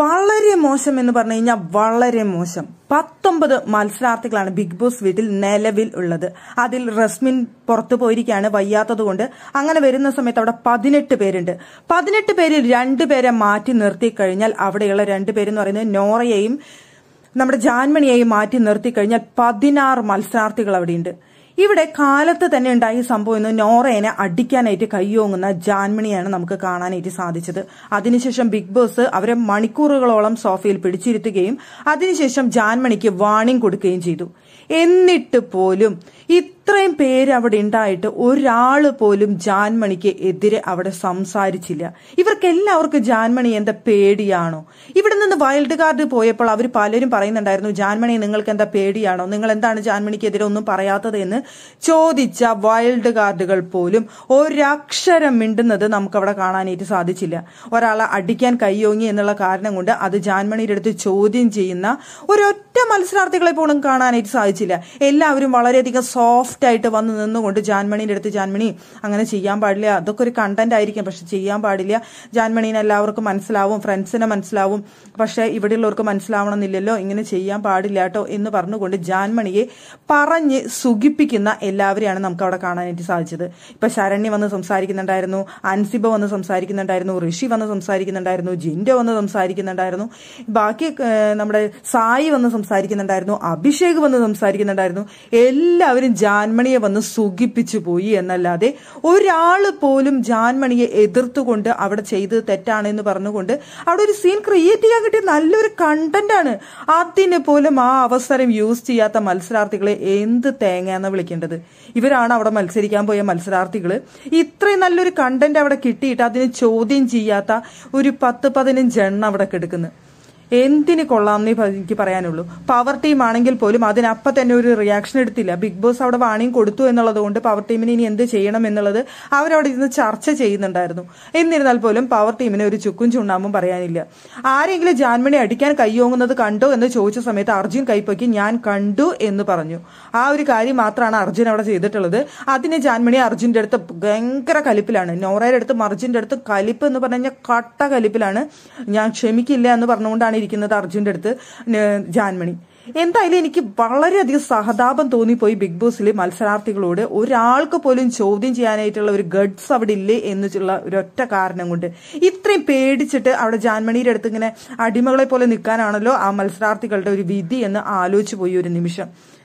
വളരെ മോശം എന്ന് പറഞ്ഞു കഴിഞ്ഞാൽ വളരെ മോശം പത്തൊമ്പത് മത്സരാർത്ഥികളാണ് ബിഗ് ബോസ് വീട്ടിൽ നിലവിൽ ഉള്ളത് അതിൽ റസ്മിൻ പുറത്തു പോയിരിക്കുകയാണ് വയ്യാത്തതുകൊണ്ട് അങ്ങനെ വരുന്ന സമയത്ത് അവിടെ പതിനെട്ട് പേരുണ്ട് പതിനെട്ട് പേരിൽ രണ്ടു പേരെ മാറ്റി നിർത്തി കഴിഞ്ഞാൽ അവിടെയുള്ള രണ്ടു പേരെന്ന് പറയുന്നത് നോറയെയും നമ്മുടെ ജാൻമണിയെയും മാറ്റി നിർത്തി കഴിഞ്ഞാൽ പതിനാറ് മത്സരാർത്ഥികൾ അവിടെയുണ്ട് ഇവിടെ കാലത്ത് തന്നെ ഉണ്ടായ സംഭവം എന്ന് നോറേനെ അടിക്കാനായിട്ട് കയ്യോങ്ങുന്ന ജാൻമണിയാണ് നമുക്ക് കാണാനായിട്ട് സാധിച്ചത് അതിനുശേഷം ബിഗ് ബോസ് അവരെ മണിക്കൂറുകളോളം സോഫയിൽ പിടിച്ചിരുത്തുകയും അതിനുശേഷം ജാൻമണിക്ക് വാണിംഗ് കൊടുക്കുകയും ചെയ്തു എന്നിട്ട് പോലും ഇത്രയും പേര് അവിടെ ഉണ്ടായിട്ട് ഒരാൾ പോലും ജാൻമണിക്ക് എതിരെ അവിടെ സംസാരിച്ചില്ല ഇവർക്ക് എല്ലാവർക്കും ജാൻമണി എന്താ പേടിയാണോ ഇവിടെ നിന്ന് വൈൽഡ് കാർഡ് പോയപ്പോൾ അവർ പലരും പറയുന്നുണ്ടായിരുന്നു ജാൻമണി നിങ്ങൾക്ക് എന്താ പേടിയാണോ നിങ്ങൾ എന്താണ് ജാൻമണിക്ക് എതിരെ ഒന്നും പറയാത്തത് എന്ന് ചോദിച്ച വൈൽഡ് കാർഡുകൾ പോലും ഒരക്ഷരം മിണ്ടുന്നത് നമുക്കവിടെ കാണാനായിട്ട് സാധിച്ചില്ല ഒരാളെ അടിക്കാൻ കയ്യോങ്ങി എന്നുള്ള കാരണം കൊണ്ട് അത് ജാൻമണിയുടെ അടുത്ത് ചോദ്യം ചെയ്യുന്ന ഒരൊറ്റ മത്സരാർത്ഥികളെ പോലും കാണാനായിട്ട് സാധിച്ചില്ല എല്ലാവരും വളരെയധികം സോഫ്റ്റ് ആയിട്ട് വന്ന് നിന്നുകൊണ്ട് ജാൻമണിയുടെ അടുത്ത് ജാൻമണി അങ്ങനെ ചെയ്യാൻ പാടില്ല അതൊക്കെ ഒരു കണ്ടന്റ് ആയിരിക്കും പക്ഷെ ചെയ്യാൻ പാടില്ല ജാൻമണീനെ എല്ലാവർക്കും മനസ്സിലാവും ഫ്രണ്ട്സിനെ മനസ്സിലാവും പക്ഷെ ഇവിടെയുള്ളവർക്ക് മനസ്സിലാവണമെന്നില്ലല്ലോ ഇങ്ങനെ ചെയ്യാൻ പാടില്ല കേട്ടോ എന്ന് പറഞ്ഞുകൊണ്ട് ജാൻമണിയെ പറഞ്ഞ് സുഖിപ്പിക്കും ജീവിക്കുന്ന എല്ലാവരെയാണ് നമുക്ക് അവിടെ കാണാനായിട്ട് സാധിച്ചത് ഇപ്പൊ ശരണ്യ വന്ന് സംസാരിക്കുന്നുണ്ടായിരുന്നു അൻസിബ വന്ന് സംസാരിക്കുന്നുണ്ടായിരുന്നു ഋഷി വന്ന് സംസാരിക്കുന്നുണ്ടായിരുന്നു ജിൻഡോ വന്ന് സംസാരിക്കുന്നുണ്ടായിരുന്നു ബാക്കി നമ്മുടെ സായി വന്ന് സംസാരിക്കുന്നുണ്ടായിരുന്നു അഭിഷേക് വന്ന് സംസാരിക്കുന്നുണ്ടായിരുന്നു എല്ലാവരും ജാൻമണിയെ വന്ന് സുഖിപ്പിച്ചു പോയി എന്നല്ലാതെ ഒരാൾ പോലും ജാൻമണിയെ എതിർത്തുകൊണ്ട് അവിടെ ചെയ്തത് തെറ്റാണെന്ന് പറഞ്ഞുകൊണ്ട് അവിടെ ഒരു സീൻ ക്രിയേറ്റ് ചെയ്യാൻ കിട്ടിയ നല്ലൊരു ആണ് അതിന് പോലും ആ അവസരം യൂസ് ചെയ്യാത്ത മത്സരാർത്ഥികളെ എന്ത് തേങ്ങ എന്ന് വിളിക്കും വിളിക്കേണ്ടത് ഇവരാണ് അവിടെ മത്സരിക്കാൻ പോയ മത്സരാർത്ഥികൾ ഇത്രയും നല്ലൊരു കണ്ടന്റ് അവിടെ കിട്ടിയിട്ട് അതിന് ചോദ്യം ചെയ്യാത്ത ഒരു പത്ത് പതിനഞ്ച് എണ്ണം അവിടെ കെടുക്കുന്നത് എന്തിന് കൊള്ളാമെന്നേ എനിക്ക് പറയാനുള്ളൂ പവർ ടീം ആണെങ്കിൽ പോലും അതിനപ്പം തന്നെ ഒരു റിയാക്ഷൻ എടുത്തില്ല ബിഗ് ബോസ് അവിടെ വാണിയും കൊടുത്തു എന്നുള്ളത് കൊണ്ട് പവർ ടീമിന് ഇനി എന്ത് ചെയ്യണം എന്നുള്ളത് അവരവിടെ ഇരുന്ന് ചർച്ച ചെയ്യുന്നുണ്ടായിരുന്നു എന്നിരുന്നാൽ പോലും പവർ ടീമിന് ഒരു ചുക്കും ചുണ്ണാമും പറയാനില്ല ആരെങ്കിലും ജാൻമണി അടിക്കാൻ കയ്യോങ്ങുന്നത് കണ്ടോ എന്ന് ചോദിച്ച സമയത്ത് അർജുൻ കൈപ്പൊക്കി ഞാൻ കണ്ടു എന്ന് പറഞ്ഞു ആ ഒരു കാര്യം മാത്രമാണ് അർജുൻ അവിടെ ചെയ്തിട്ടുള്ളത് അതിന് ജാൻമണി അർജുന്റെ അടുത്ത് ഭയങ്കര കലിപ്പിലാണ് നോറയുടെ അടുത്ത് അർജുന്റെ അടുത്ത് കലിപ്പ് എന്ന് പറഞ്ഞാൽ കട്ട കലിപ്പിലാണ് ഞാൻ ക്ഷമിക്കില്ല എന്ന് പറഞ്ഞുകൊണ്ടാണ് ഇരിക്കുന്നത് അർജുന്റെ അടുത്ത് ജാൻമണി എന്തായാലും എനിക്ക് വളരെയധികം സഹതാപം തോന്നിപ്പോയി ബിഗ് ബോസിലെ മത്സരാർത്ഥികളോട് ഒരാൾക്ക് പോലും ചോദ്യം ചെയ്യാനായിട്ടുള്ള ഒരു ഗഡ്സ് അവിടെ ഇല്ലേ എന്നുള്ള ഒരൊറ്റ കാരണം കൊണ്ട് ഇത്രയും പേടിച്ചിട്ട് അവിടെ ജാൻമണിയുടെ അടുത്ത് ഇങ്ങനെ അടിമകളെ പോലെ നിൽക്കാനാണല്ലോ ആ മത്സരാർത്ഥികളുടെ ഒരു വിധി എന്ന് ആലോചിച്ചു പോയി ഒരു നിമിഷം